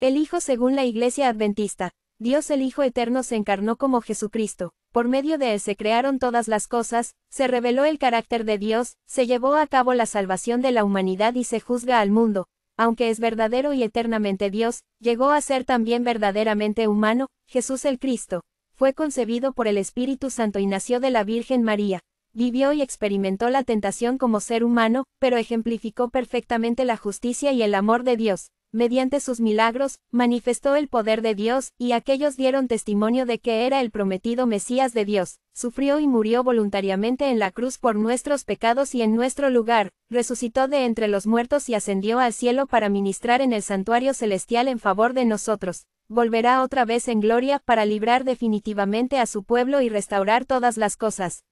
El Hijo según la Iglesia Adventista, Dios el Hijo Eterno se encarnó como Jesucristo, por medio de él se crearon todas las cosas, se reveló el carácter de Dios, se llevó a cabo la salvación de la humanidad y se juzga al mundo, aunque es verdadero y eternamente Dios, llegó a ser también verdaderamente humano, Jesús el Cristo, fue concebido por el Espíritu Santo y nació de la Virgen María, vivió y experimentó la tentación como ser humano, pero ejemplificó perfectamente la justicia y el amor de Dios, mediante sus milagros, manifestó el poder de Dios, y aquellos dieron testimonio de que era el prometido Mesías de Dios, sufrió y murió voluntariamente en la cruz por nuestros pecados y en nuestro lugar, resucitó de entre los muertos y ascendió al cielo para ministrar en el santuario celestial en favor de nosotros, volverá otra vez en gloria para librar definitivamente a su pueblo y restaurar todas las cosas,